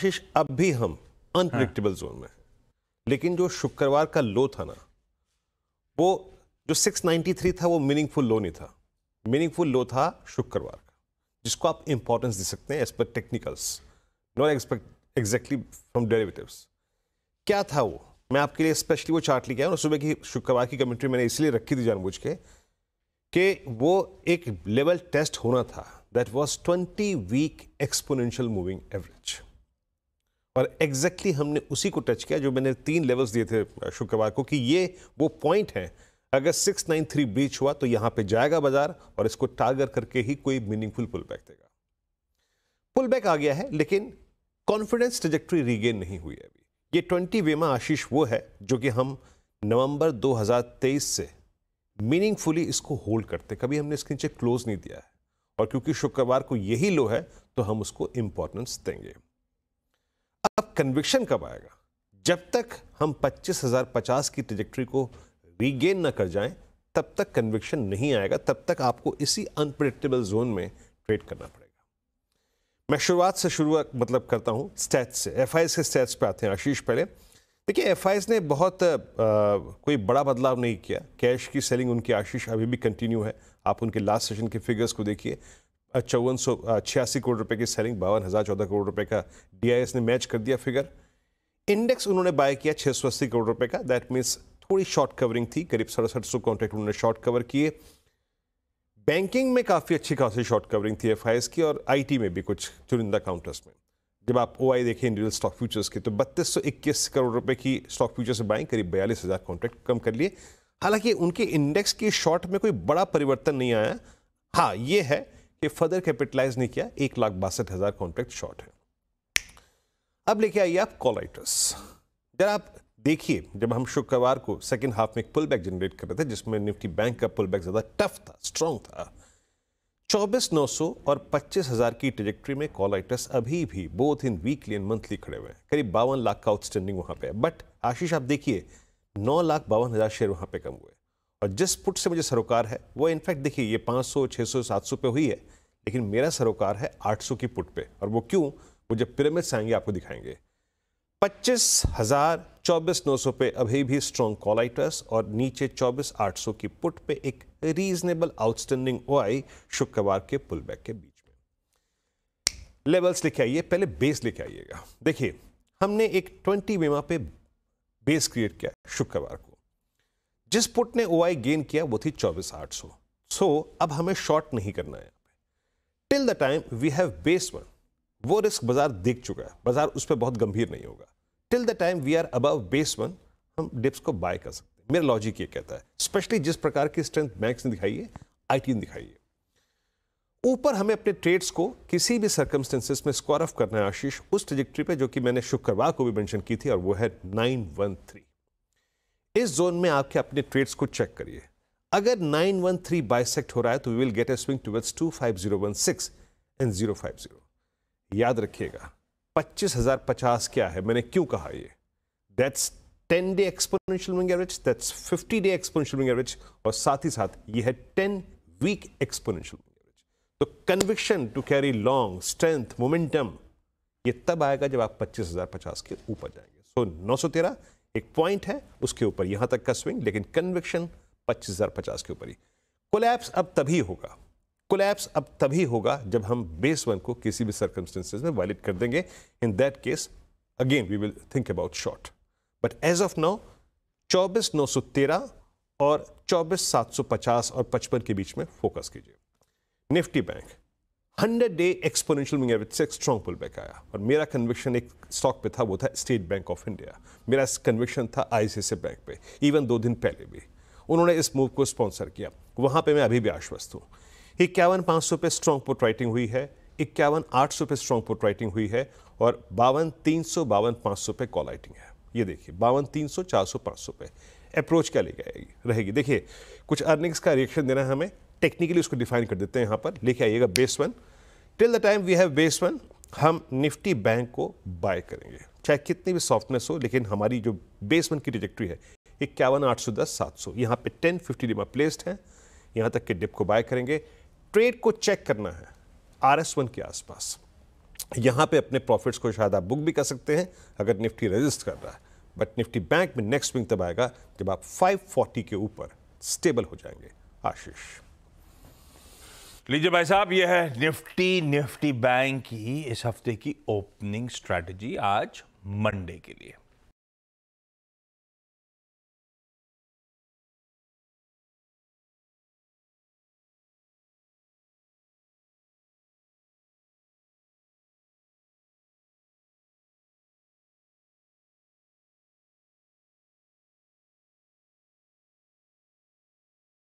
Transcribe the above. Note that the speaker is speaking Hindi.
आशीष अब भी हम अनप्रिडिक्टेबल जोन हाँ। में लेकिन जो शुक्रवार का लो था ना वो जो 693 था वो मीनिंगफुल लो नहीं था मीनिंगफुल लो था शुक्रवार का जिसको आप इंपॉर्टेंस दे सकते हैं as per technicals not expect exactly from derivatives क्या था वो मैं आपके लिए स्पेशली वो चार्ट लिखा है और सुबह की शुक्रवार की कमेंट्री मैंने इसलिए रखी थी जानबूझ के कि वो एक लेवल टेस्ट होना था that was 20 week exponential moving average और एग्जैक्टली exactly हमने उसी को टच किया जो मैंने तीन लेवल्स दिए थे शुक्रवार को कि ये वो पॉइंट है अगर 693 ब्रीच हुआ तो यहां पे जाएगा बाजार और इसको टारगेट करके ही कोई मीनिंगफुल पुल बैक देगा पुल बैक आ गया है लेकिन कॉन्फिडेंस ट्रजेक्ट्री रीगेन नहीं हुई है अभी ये ट्वेंटी वेमा आशीष वो है जो कि हम नवंबर 2023 से मीनिंगफुली इसको होल्ड करते कभी हमने इसके नीचे क्लोज नहीं दिया है और क्योंकि शुक्रवार को यही लो है तो हम उसको इंपॉर्टेंस देंगे कन्विक्शन कब आएगा जब तक हम पच्चीस हज़ार पचास की ट्रेजेक्ट्री को रीगेन ना कर जाएं तब तक कन्विक्शन नहीं आएगा तब तक आपको इसी अनप्रडिक्टेबल जोन में ट्रेड करना पड़ेगा मैं शुरुआत से शुरू मतलब करता हूँ स्टैट्स से एफ के स्टैट्स पे आते हैं आशीष पहले देखिए एफ ने बहुत आ, कोई बड़ा बदलाव नहीं किया कैश की सेलिंग उनकी आशीष अभी भी कंटिन्यू है आप उनके लास्ट सेशन के फिगर्स को देखिए चौवन सौ छियासी करोड़ रुपए की सेलिंग बावन हज़ार चौदह करोड़ रुपए का डीआईएस ने मैच कर दिया फिगर इंडेक्स उन्होंने बाय किया छह सौ अस्सी करोड़ रुपए का दैट मीन्स थोड़ी शॉर्ट कवरिंग थी करीब सड़सठ सौ कॉन्ट्रैक्ट उन्होंने शॉर्ट कवर किए बैंकिंग में काफ़ी अच्छी खासी शॉर्ट कवरिंग थी एफ की और आई में भी कुछ चुनिंदा काउंटर्स में जब आप ओ आई देखें इंडिविजुअल स्टॉक फ्यूचर्स की तो बत्तीस सौ इक्कीस करोड़ रुपए की स्टॉक फ्यूचर्स से बाइंग करीब बयालीस हज़ार कॉन्ट्रैक्ट कम कर लिए हालांकि उनके इंडेक्स के शॉर्ट में कोई बड़ा परिवर्तन नहीं आया हाँ ये है कि फर्दर कैपिटलाइज नहीं किया एक लाख बासठ हज़ार कॉन्ट्रैक्ट शॉर्ट है अब लेके आइए आप कॉलाइटस आइटर्स जरा आप देखिए जब हम शुक्रवार को सेकेंड हाफ में एक पुल बैक जनरेट कर रहे थे जिसमें निफ्टी बैंक का पुल बैक ज़्यादा टफ था स्ट्रॉन्ग था चौबीस नौ सौ और पच्चीस हज़ार की ट्रेजेक्ट्री में कॉलाइटस अभी भी both in weekly and monthly खड़े हुए हैं करीब बावन लाख का आउटस्टैंडिंग वहां पे है बट आशीष आप देखिए नौ लाख बावन हज़ार शेयर वहां पे कम हुए और जिस पुट से मुझे सरोकार है वो इनफैक्ट देखिए ये पाँच सौ छः सौ सात सौ पे हुई है लेकिन मेरा सरोकार है 800 की पुट पे और वो क्यों वो जब पिरामिड्स आएंगे आपको दिखाएंगे पच्चीस हज़ार चौबीस नौ सौ पे अभी भी स्ट्रॉन्ग कॉलाइटस और नीचे चौबीस आठ सौ की पुट पे एक रीजनेबल आउटस्टैंडिंग ओआई शुक्रवार के पुलबैक के बीच में लेवल्स लेके आइए पहले बेस लेके आइएगा देखिए हमने एक ट्वेंटी बीमा पे बेस क्रिएट किया शुक्रवार को जिस पुट ने ओआई गेन किया वो थी चौबीस आठ सौ सो अब हमें शॉर्ट नहीं करना है till the time we have base one वो रिस्क बाजार देख चुका है बाजार उस पर बहुत गंभीर नहीं होगा till the time we are above base one हम डिप्स को बाय कर सकते हैं मेरा लॉजिक ये कहता है स्पेशली जिस प्रकार की स्ट्रेंथ मैक्स ने दिखाई है आई ने दिखाई है ऊपर हमें अपने ट्रेड्स को किसी भी सर्कमस्टेंसेस में स्कोर ऑफ करना है आशीष उस ट्रिजेक्ट्री पे जो कि मैंने शुक्रवार को भी मेंशन की थी और वो है नाइन वन थ्री इस जोन में आपके अपने ट्रेड्स को चेक करिए अगर 913 वन हो रहा है तो we will get a swing towards 25016 and 050 याद रखिएगा 25,050 क्या है मैंने क्यों कहा ये that's 10 day exponential moving average that's 50 day exponential moving average और साथ ही साथ ये है 10 वीक एक्सपोनेंशियल मिंग एवरेज तो conviction to carry long strength momentum ये तब आएगा जब आप 25,050 के ऊपर जाएंगे सो so, 913 एक पॉइंट है उसके ऊपर यहां तक का स्विंग लेकिन कन्विक्शन पच्चीस हज़ार पचास के ऊपर ही कोलैप्स अब तभी होगा कोलैप्स अब तभी होगा जब हम बेस वन को किसी भी सर्कमस्टेंसेज में वायलेट कर देंगे in that case again we will think about short but as of now चौबीस नौ सौ तेरह और चौबीस सात सौ पचास और पचपन के बीच में फोकस कीजिए Nifty bank hundred day exponential moving average से एक स्ट्रॉन्ग पुल बैक आया और मेरा कन्विक्शन एक स्टॉक पे था वो था स्टेट बैंक ऑफ इंडिया मेरा कन्विक्शन था आईसीआईसी बैंक पे इवन दो दिन पहले भी उन्होंने इस मूव को स्पॉन्सर किया वहां पे मैं अभी भी आश्वस्त हूँ इक्यावन पाँच सौ पे स्ट्रॉन्ग पुट राइटिंग हुई है इक्यावन आठ सौ पे स्ट्रॉन्ग पुट राइटिंग हुई है और बावन तीन सौ बावन पाँच सौ पे कॉल राइटिंग है ये देखिए बावन तीन सौ चार सौ पाँच सौ पे अप्रोच क्या ले जाएगी रहेगी देखिए कुछ अर्निंग्स का रिएक्शन देना है हमें टेक्निकली उसको डिफाइन कर देते हैं यहाँ पर लेके आइएगा base one till the time we have base one हम निफ्टी बैंक को बाय करेंगे चाहे कितनी भी सॉफ्टनेस हो लेकिन हमारी जो बेस वन की ट्रिजेक्ट्री है इक्यावन आठ सौ दस सात सौ यहाँ पर टेन फिफ्टी डिमा प्लेस्ड है यहाँ तक के डिप को बाय करेंगे ट्रेड को चेक करना है आर एस वन के आसपास यहाँ पे अपने प्रॉफिट्स को शायद आप बुक भी कर सकते हैं अगर निफ्टी रजिस्ट कर रहा है बट निफ्टी बैंक में नेक्स्ट विंग तब आएगा जब आप फाइव फोर्टी के ऊपर स्टेबल हो जाएंगे आशीष लीजिए भाई साहब यह है निफ्टी निफ्टी बैंक की इस हफ्ते की ओपनिंग स्ट्रैटेजी आज मंडे के लिए